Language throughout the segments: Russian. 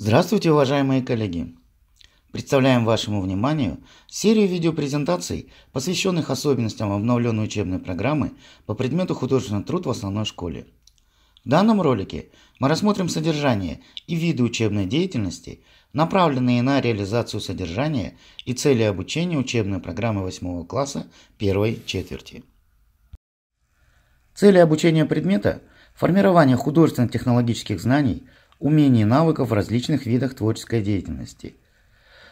Здравствуйте, уважаемые коллеги! Представляем вашему вниманию серию видеопрезентаций, посвященных особенностям обновленной учебной программы по предмету художественный труд в основной школе. В данном ролике мы рассмотрим содержание и виды учебной деятельности, направленные на реализацию содержания и цели обучения учебной программы 8 класса первой четверти. Цели обучения предмета – формирование художественно-технологических знаний – умений и навыков в различных видах творческой деятельности.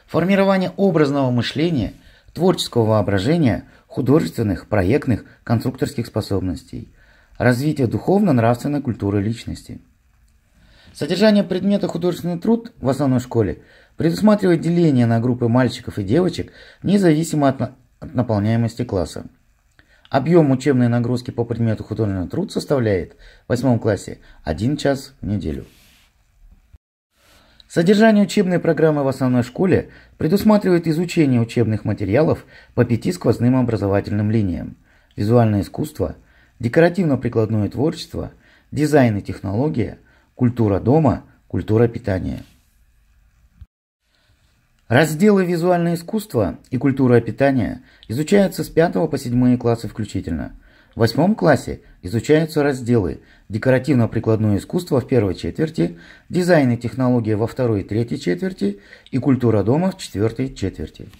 Формирование образного мышления, творческого воображения, художественных, проектных, конструкторских способностей. Развитие духовно-нравственной культуры личности. Содержание предмета «Художественный труд» в основной школе предусматривает деление на группы мальчиков и девочек независимо от, на... от наполняемости класса. Объем учебной нагрузки по предмету художественный труд составляет в 8 классе 1 час в неделю. Содержание учебной программы в основной школе предусматривает изучение учебных материалов по пяти сквозным образовательным линиям – визуальное искусство, декоративно-прикладное творчество, дизайн и технология, культура дома, культура питания. Разделы «Визуальное искусство» и «Культура питания» изучаются с 5 по 7 классы включительно – в восьмом классе изучаются разделы «Декоративно-прикладное искусство» в первой четверти, «Дизайн и технология» во второй и третьей четверти и «Культура дома» в четвертой четверти.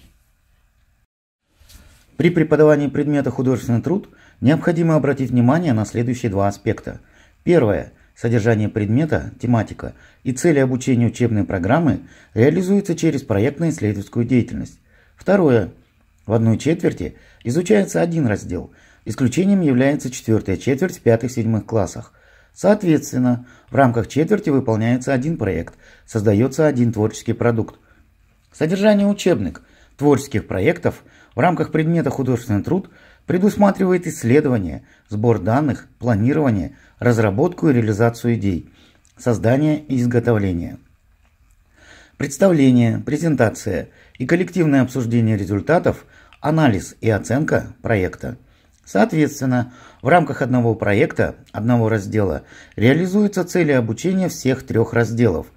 При преподавании предмета «Художественный труд» необходимо обратить внимание на следующие два аспекта. Первое – содержание предмета, тематика и цели обучения учебной программы реализуются через проектно-исследовательскую деятельность. Второе – в одной четверти изучается один раздел – Исключением является четвертая четверть в пятых-седьмых классах. Соответственно, в рамках четверти выполняется один проект, создается один творческий продукт. Содержание учебник творческих проектов в рамках предмета художественный труд предусматривает исследование, сбор данных, планирование, разработку и реализацию идей, создание и изготовление. Представление, презентация и коллективное обсуждение результатов, анализ и оценка проекта – Соответственно, в рамках одного проекта, одного раздела, реализуются цели обучения всех трех разделов.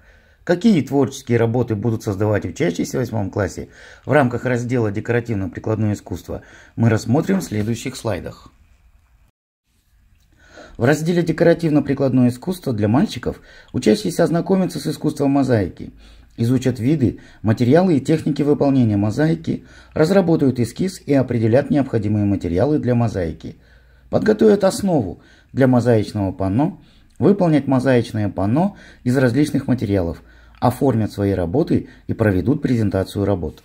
Какие творческие работы будут создавать учащиеся в восьмом классе в рамках раздела «Декоративно-прикладное искусство» мы рассмотрим в следующих слайдах. В разделе «Декоративно-прикладное искусство» для мальчиков учащиеся ознакомятся с искусством мозаики – изучат виды, материалы и техники выполнения мозаики, разработают эскиз и определят необходимые материалы для мозаики, подготовят основу для мозаичного панно, выполнят мозаичное панно из различных материалов, оформят свои работы и проведут презентацию работ.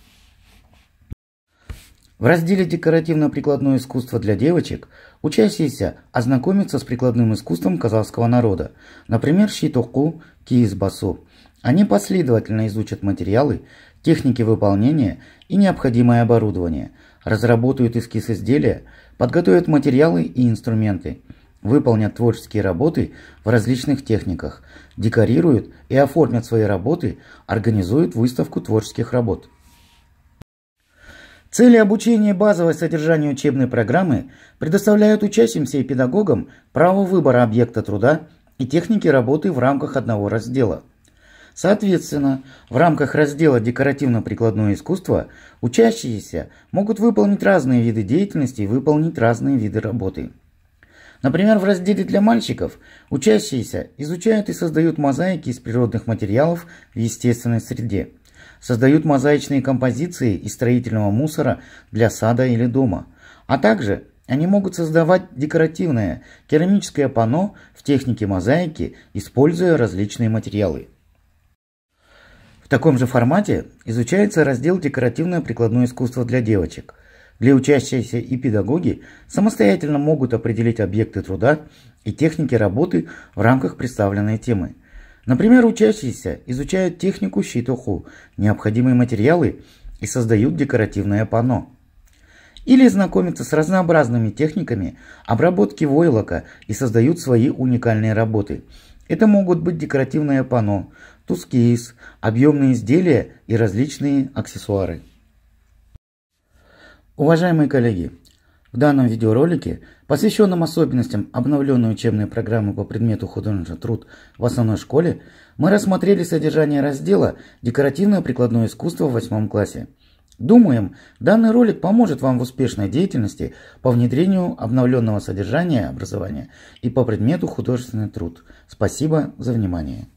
В разделе «Декоративно-прикладное искусство для девочек» учащиеся ознакомятся с прикладным искусством казахского народа, например, щитоку, киизбасу, они последовательно изучат материалы, техники выполнения и необходимое оборудование, разработают эскиз изделия, подготовят материалы и инструменты, выполнят творческие работы в различных техниках, декорируют и оформят свои работы, организуют выставку творческих работ. Цели обучения базовое содержание учебной программы предоставляют учащимся и педагогам право выбора объекта труда и техники работы в рамках одного раздела – Соответственно, в рамках раздела «Декоративно-прикладное искусство» учащиеся могут выполнить разные виды деятельности и выполнить разные виды работы. Например, в разделе для мальчиков учащиеся изучают и создают мозаики из природных материалов в естественной среде, создают мозаичные композиции из строительного мусора для сада или дома, а также они могут создавать декоративное керамическое панно в технике мозаики, используя различные материалы. В таком же формате изучается раздел «Декоративное прикладное искусство для девочек», Для учащихся и педагоги самостоятельно могут определить объекты труда и техники работы в рамках представленной темы. Например, учащиеся изучают технику щитуху, необходимые материалы и создают декоративное панно. Или знакомятся с разнообразными техниками обработки войлока и создают свои уникальные работы, это могут быть декоративное панно, тускейс, объемные изделия и различные аксессуары. Уважаемые коллеги, в данном видеоролике, посвященном особенностям обновленной учебной программы по предмету художественный труд в основной школе, мы рассмотрели содержание раздела «Декоративное прикладное искусство в восьмом классе», Думаем, данный ролик поможет вам в успешной деятельности по внедрению обновленного содержания образования и по предмету художественный труд. Спасибо за внимание.